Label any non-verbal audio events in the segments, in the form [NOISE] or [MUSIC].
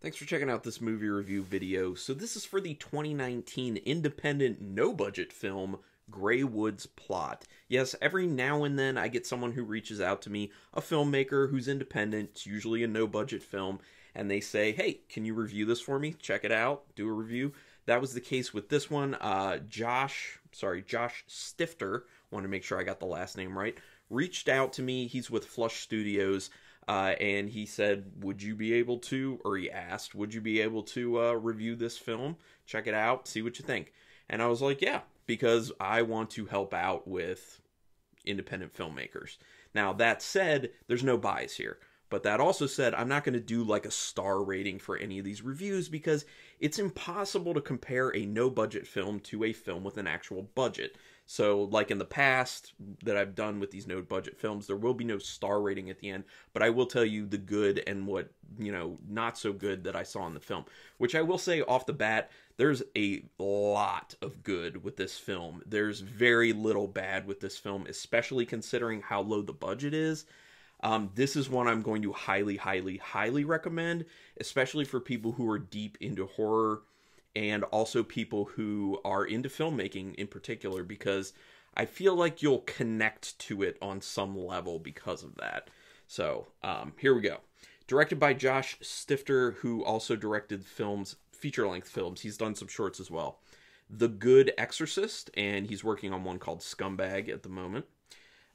Thanks for checking out this movie review video. So this is for the 2019 independent no-budget film Grey Woods Plot. Yes, every now and then I get someone who reaches out to me, a filmmaker who's independent, it's usually a no-budget film, and they say, hey, can you review this for me? Check it out, do a review. That was the case with this one. Uh, Josh, sorry, Josh Stifter, want to make sure I got the last name right, reached out to me. He's with Flush Studios. Uh, and he said, Would you be able to, or he asked, Would you be able to uh, review this film? Check it out, see what you think. And I was like, Yeah, because I want to help out with independent filmmakers. Now, that said, there's no bias here. But that also said, I'm not going to do like a star rating for any of these reviews because it's impossible to compare a no budget film to a film with an actual budget. So, like in the past that I've done with these no budget films, there will be no star rating at the end, but I will tell you the good and what, you know, not so good that I saw in the film, which I will say off the bat, there's a lot of good with this film. There's very little bad with this film, especially considering how low the budget is. Um, this is one I'm going to highly, highly, highly recommend, especially for people who are deep into horror and also people who are into filmmaking in particular because I feel like you'll connect to it on some level because of that. So um, here we go. Directed by Josh Stifter, who also directed films, feature length films. He's done some shorts as well. The Good Exorcist, and he's working on one called Scumbag at the moment.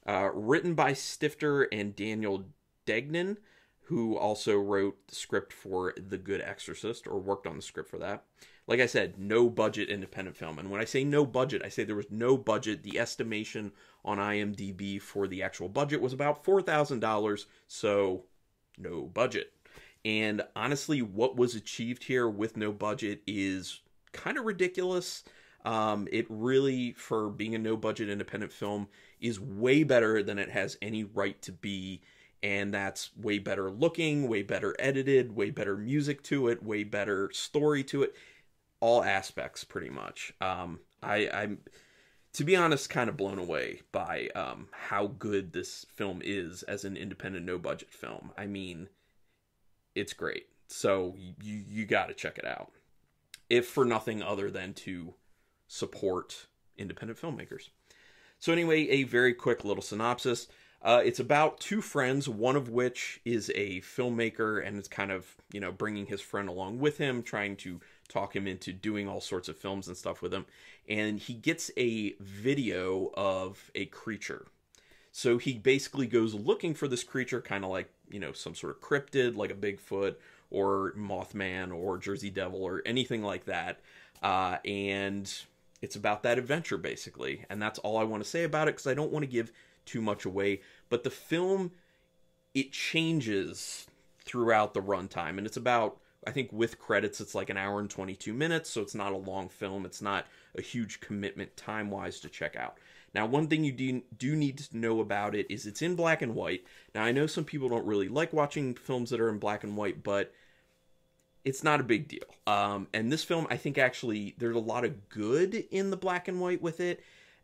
Uh, written by Stifter and Daniel Degnan, who also wrote the script for The Good Exorcist or worked on the script for that. Like I said, no budget independent film. And when I say no budget, I say there was no budget. The estimation on IMDb for the actual budget was about $4,000, so no budget. And honestly, what was achieved here with no budget is kind of ridiculous. Um, it really, for being a no budget independent film, is way better than it has any right to be and that's way better looking, way better edited, way better music to it, way better story to it, all aspects pretty much. Um, I, I'm, to be honest, kind of blown away by um, how good this film is as an independent, no budget film. I mean, it's great. So you you got to check it out, if for nothing other than to support independent filmmakers. So anyway, a very quick little synopsis. Uh, it's about two friends, one of which is a filmmaker and it's kind of, you know, bringing his friend along with him, trying to talk him into doing all sorts of films and stuff with him. And he gets a video of a creature. So he basically goes looking for this creature, kind of like, you know, some sort of cryptid, like a Bigfoot or Mothman or Jersey Devil or anything like that. Uh, and it's about that adventure, basically. And that's all I want to say about it because I don't want to give too much away, but the film it changes throughout the runtime and it's about I think with credits it's like an hour and 22 minutes, so it's not a long film. It's not a huge commitment time-wise to check out. Now, one thing you do, do need to know about it is it's in black and white. Now, I know some people don't really like watching films that are in black and white, but it's not a big deal. Um, and this film, I think actually there's a lot of good in the black and white with it.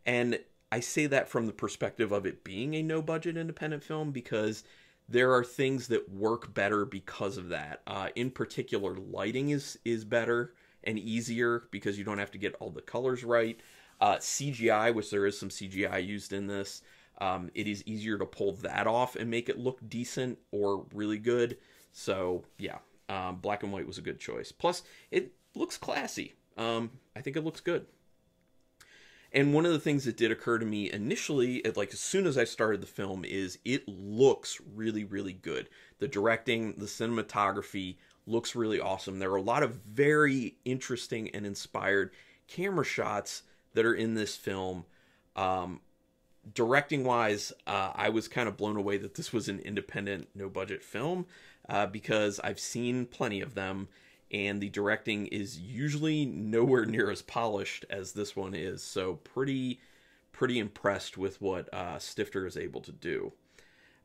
And I say that from the perspective of it being a no budget independent film because there are things that work better because of that. Uh, in particular, lighting is is better and easier because you don't have to get all the colors right. Uh, CGI, which there is some CGI used in this, um, it is easier to pull that off and make it look decent or really good. So yeah, um, black and white was a good choice. Plus, it looks classy. Um, I think it looks good. And one of the things that did occur to me initially, like as soon as I started the film, is it looks really, really good. The directing, the cinematography looks really awesome. There are a lot of very interesting and inspired camera shots that are in this film. Um, directing wise, uh, I was kind of blown away that this was an independent, no budget film uh, because I've seen plenty of them and the directing is usually nowhere near as polished as this one is. So pretty, pretty impressed with what uh, Stifter is able to do.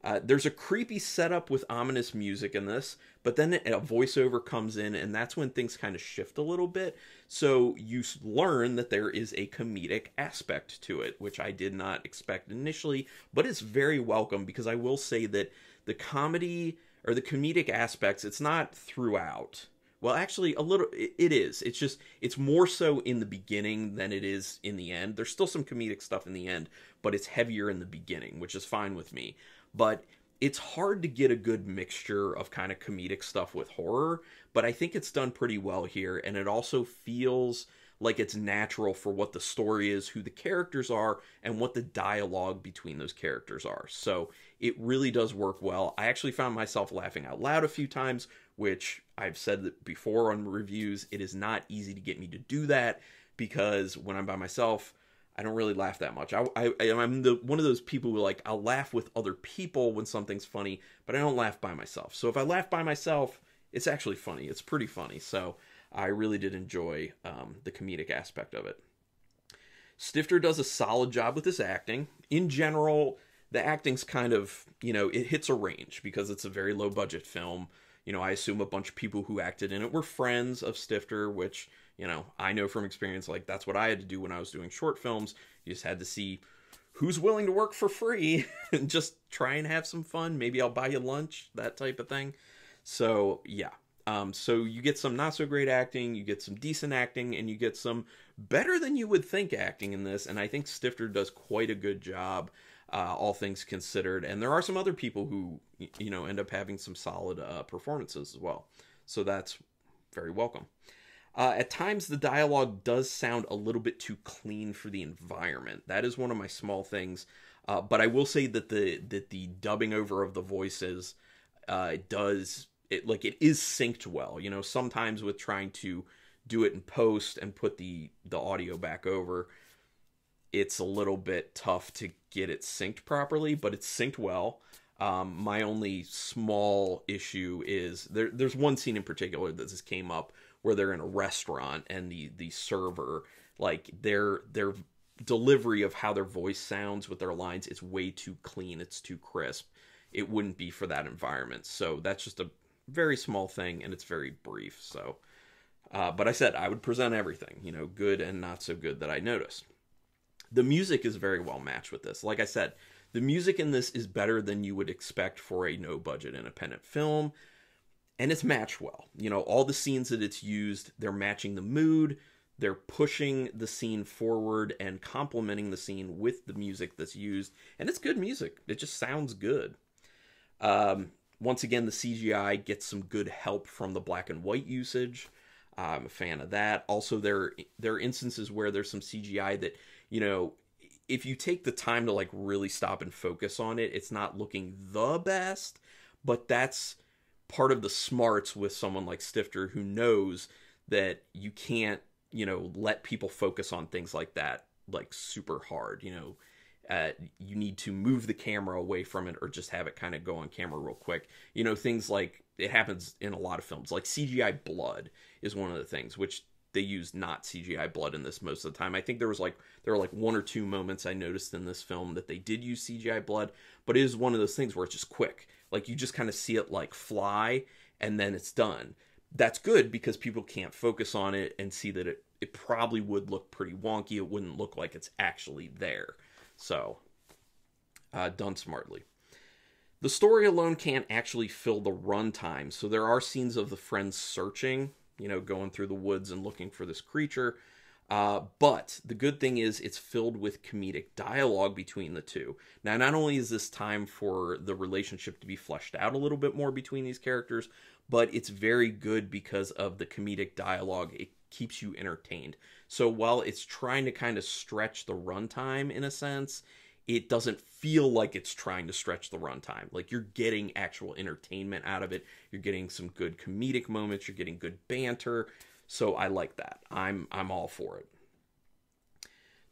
Uh, there's a creepy setup with ominous music in this, but then a voiceover comes in, and that's when things kind of shift a little bit. So you learn that there is a comedic aspect to it, which I did not expect initially, but it's very welcome because I will say that the comedy or the comedic aspects, it's not throughout well, actually, a little. It is. It's just it's more so in the beginning than it is in the end. There's still some comedic stuff in the end, but it's heavier in the beginning, which is fine with me. But it's hard to get a good mixture of kind of comedic stuff with horror, but I think it's done pretty well here, and it also feels like it's natural for what the story is, who the characters are, and what the dialogue between those characters are. So it really does work well. I actually found myself laughing out loud a few times which I've said that before on reviews, it is not easy to get me to do that because when I'm by myself, I don't really laugh that much. I, I am the one of those people who like I'll laugh with other people when something's funny, but I don't laugh by myself. So if I laugh by myself, it's actually funny. It's pretty funny. So I really did enjoy um, the comedic aspect of it. Stifter does a solid job with his acting. In general, the acting's kind of you know it hits a range because it's a very low budget film you know, I assume a bunch of people who acted in it were friends of Stifter, which, you know, I know from experience, like, that's what I had to do when I was doing short films. You just had to see who's willing to work for free [LAUGHS] and just try and have some fun. Maybe I'll buy you lunch, that type of thing. So, yeah. Um, so you get some not so great acting, you get some decent acting, and you get some better than you would think acting in this. And I think Stifter does quite a good job uh, all things considered. And there are some other people who, you know, end up having some solid uh, performances as well. So that's very welcome. Uh, at times, the dialogue does sound a little bit too clean for the environment. That is one of my small things. Uh, but I will say that the that the dubbing over of the voices uh, does it like it is synced well. You know, sometimes with trying to do it in post and put the the audio back over, it's a little bit tough to get it synced properly, but it's synced well. Um, my only small issue is there, there's one scene in particular that just came up where they're in a restaurant and the the server like their their delivery of how their voice sounds with their lines it's way too clean, it's too crisp. It wouldn't be for that environment. So that's just a very small thing and it's very brief. So, uh, but I said I would present everything, you know, good and not so good that I noticed the music is very well matched with this. Like I said, the music in this is better than you would expect for a no budget independent film, and it's matched well. You know, all the scenes that it's used, they're matching the mood, they're pushing the scene forward and complementing the scene with the music that's used, and it's good music. It just sounds good. Um, once again, the CGI gets some good help from the black and white usage. I'm a fan of that. Also, there there are instances where there's some CGI that you know, if you take the time to like really stop and focus on it, it's not looking the best, but that's part of the smarts with someone like Stifter who knows that you can't, you know, let people focus on things like that like super hard, you know. Uh, you need to move the camera away from it or just have it kind of go on camera real quick. You know, things like it happens in a lot of films, like CGI blood is one of the things, which they use not CGI blood in this most of the time. I think there was like there were like one or two moments I noticed in this film that they did use CGI blood, but it is one of those things where it's just quick. Like you just kind of see it like fly and then it's done. That's good because people can't focus on it and see that it it probably would look pretty wonky. It wouldn't look like it's actually there. So uh, done smartly. The story alone can't actually fill the runtime, so there are scenes of the friends searching you know, going through the woods and looking for this creature. Uh, but the good thing is it's filled with comedic dialogue between the two. Now, not only is this time for the relationship to be fleshed out a little bit more between these characters, but it's very good because of the comedic dialogue. It keeps you entertained. So while it's trying to kind of stretch the runtime in a sense, it doesn't feel like it's trying to stretch the runtime. Like you're getting actual entertainment out of it. You're getting some good comedic moments. You're getting good banter. So I like that. I'm I'm all for it.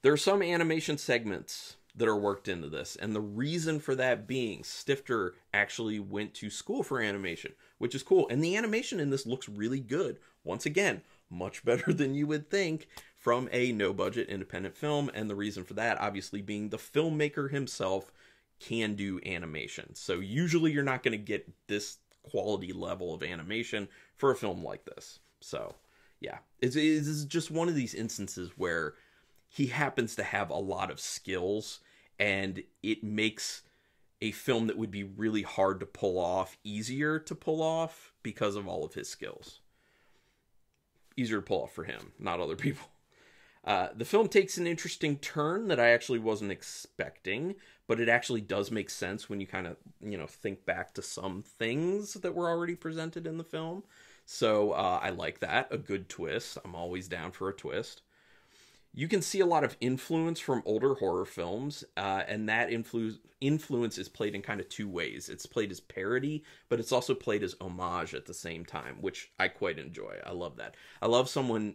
There are some animation segments that are worked into this, and the reason for that being Stifter actually went to school for animation, which is cool. And the animation in this looks really good. Once again, much better [LAUGHS] than you would think from a no budget independent film. And the reason for that, obviously, being the filmmaker himself can do animation. So usually you're not going to get this quality level of animation for a film like this. So, yeah, it's, it's just one of these instances where he happens to have a lot of skills and it makes a film that would be really hard to pull off easier to pull off because of all of his skills easier to pull off for him, not other people. [LAUGHS] Uh, the film takes an interesting turn that I actually wasn't expecting, but it actually does make sense when you kind of you know think back to some things that were already presented in the film. So uh, I like that a good twist. I'm always down for a twist you can see a lot of influence from older horror films, uh, and that influ- influence is played in kind of two ways. It's played as parody, but it's also played as homage at the same time, which I quite enjoy. I love that. I love someone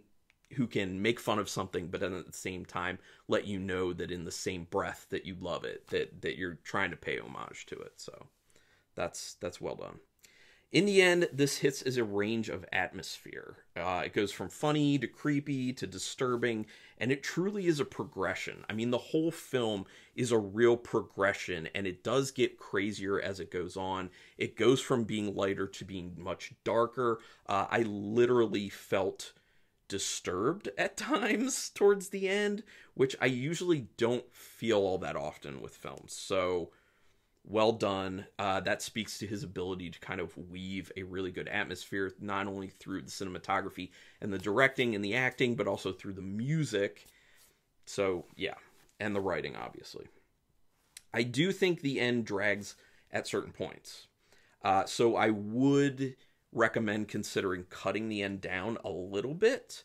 who can make fun of something, but then at the same time let you know that in the same breath that you love it, that that you're trying to pay homage to it. So that's that's well done. In the end, this hits as a range of atmosphere. Uh, it goes from funny to creepy to disturbing, and it truly is a progression. I mean, the whole film is a real progression, and it does get crazier as it goes on. It goes from being lighter to being much darker. Uh, I literally felt disturbed at [LAUGHS] times towards the end, which I usually don't feel all that often with films. So well done. Uh, that speaks to his ability to kind of weave a really good atmosphere, not only through the cinematography and the directing and the acting, but also through the music. So, yeah, and the writing, obviously. I do think the end drags at certain points. Uh, so, I would recommend considering cutting the end down a little bit.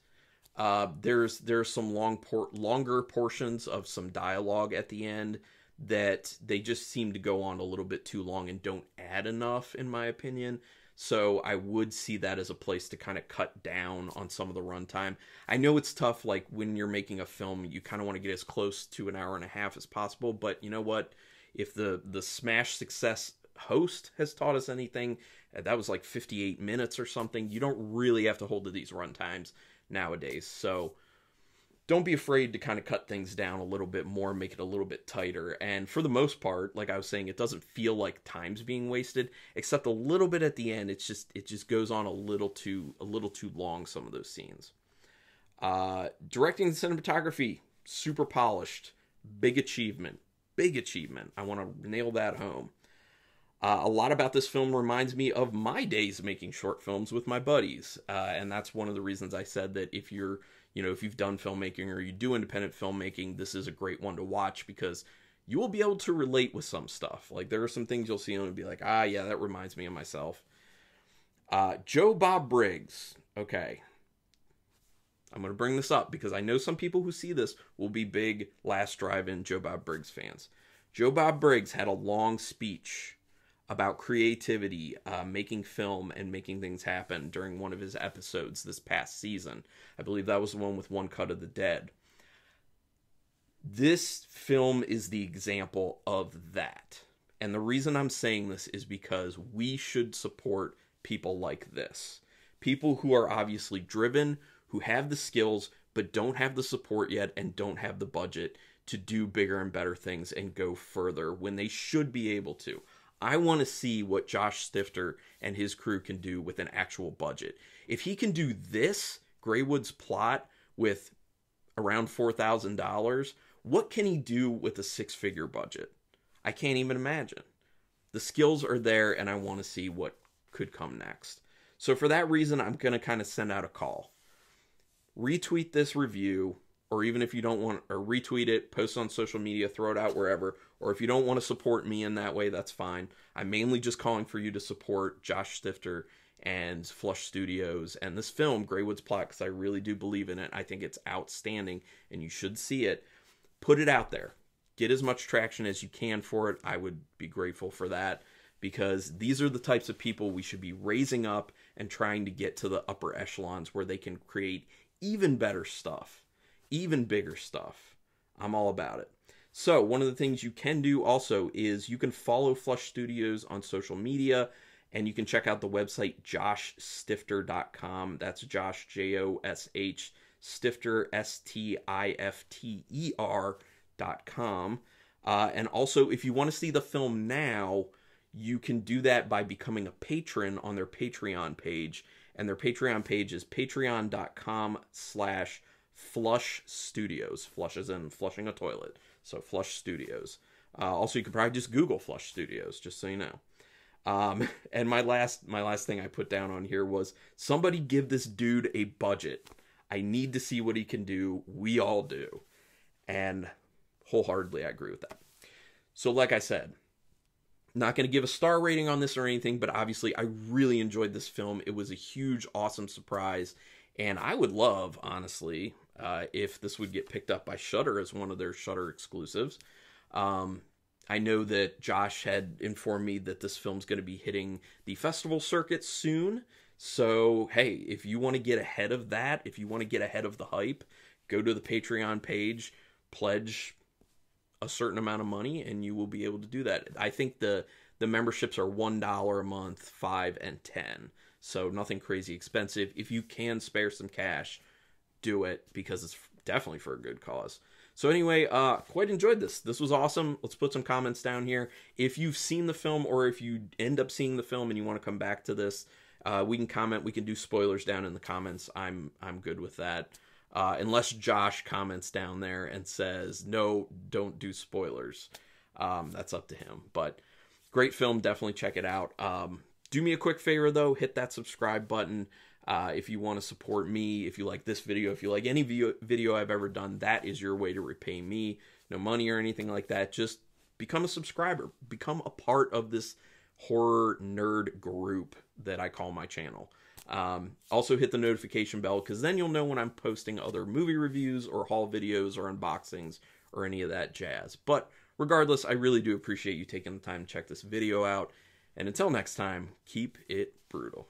Uh, there's there's some long por- longer portions of some dialogue at the end that they just seem to go on a little bit too long and don't add enough, in my opinion. So I would see that as a place to kind of cut down on some of the runtime. I know it's tough, like when you're making a film, you kind of want to get as close to an hour and a half as possible. But you know what? If the the smash success host has taught us anything, uh, that was like 58 minutes or something. You don't really have to hold to these runtimes nowadays. So don't be afraid to kind of cut things down a little bit more, make it a little bit tighter. And for the most part, like I was saying, it doesn't feel like time's being wasted, except a little bit at the end. It's just it just goes on a little too a little too long. Some of those scenes. Uh, directing the cinematography, super polished, big achievement, big achievement. I want to nail that home. Uh, a lot about this film reminds me of my days making short films with my buddies, uh, and that's one of the reasons I said that if you're you know, if you've done filmmaking or you do independent filmmaking, this is a great one to watch because you will be able to relate with some stuff. Like there are some things you'll see and be like, ah, yeah, that reminds me of myself. Uh, Joe Bob Briggs. Okay. I'm going to bring this up because I know some people who see this will be big Last Drive In Joe Bob Briggs fans. Joe Bob Briggs had a long speech about creativity, uh, making film, and making things happen during one of his episodes this past season. I believe that was the one with One Cut of the Dead. This film is the example of that. And the reason I'm saying this is because we should support people like this. People who are obviously driven, who have the skills, but don't have the support yet and don't have the budget to do bigger and better things and go further when they should be able to. I want to see what Josh Stifter and his crew can do with an actual budget. If he can do this, Graywood's plot, with around $4,000, what can he do with a six figure budget? I can't even imagine. The skills are there, and I want to see what could come next. So, for that reason, I'm going to kind of send out a call. Retweet this review, or even if you don't want to retweet it, post on social media, throw it out wherever, or if you don't want to support me in that way, that's fine. I'm mainly just calling for you to support Josh Stifter and Flush Studios and this film, Graywood's Plot, because I really do believe in it. I think it's outstanding and you should see it. Put it out there. Get as much traction as you can for it. I would be grateful for that because these are the types of people we should be raising up and trying to get to the upper echelons where they can create even better stuff even bigger stuff. I'm all about it. So, one of the things you can do also is you can follow Flush Studios on social media and you can check out the website joshstifter.com. That's Josh, J O S H, Stifter, S T I F T E R dot Uh, and also, if you want to see the film now, you can do that by becoming a patron on their Patreon page. And their Patreon page is patreon.com slash Flush Studios. Flush is in flushing a toilet. So Flush Studios. Uh, also, you could probably just Google Flush Studios, just so you know. Um, [LAUGHS] and my last my last thing I put down on here was somebody give this dude a budget. I need to see what he can do. We all do, and wholeheartedly I agree with that. So, like I said, not going to give a star rating on this or anything, but obviously I really enjoyed this film. It was a huge, awesome surprise, and I would love, honestly, uh, if this would get picked up by Shutter as one of their Shutter exclusives. Um, I know that Josh had informed me that this film's going to be hitting the festival circuit soon. So, hey, if you want to get ahead of that, if you want to get ahead of the hype, go to the Patreon page, pledge a certain amount of money, and you will be able to do that. I think the the memberships are one dollar a month, five and ten. So nothing crazy expensive. If you can spare some cash, do it because it's definitely for a good cause. So anyway, uh, quite enjoyed this. This was awesome. Let's put some comments down here. If you've seen the film or if you end up seeing the film and you want to come back to this, uh, we can comment. We can do spoilers down in the comments. I'm I'm good with that. Uh, unless Josh comments down there and says no, don't do spoilers. Um, that's up to him. But great film. Definitely check it out. Um, do me a quick favor though. Hit that subscribe button. Uh, if you want to support me, if you like this video, if you like any video, video I've ever done, that is your way to repay me. No money or anything like that. Just become a subscriber, become a part of this horror nerd group that I call my channel. Um, also hit the notification bell because then you'll know when I'm posting other movie reviews or haul videos or unboxings or any of that jazz. But regardless, I really do appreciate you taking the time to check this video out. And until next time, keep it brutal.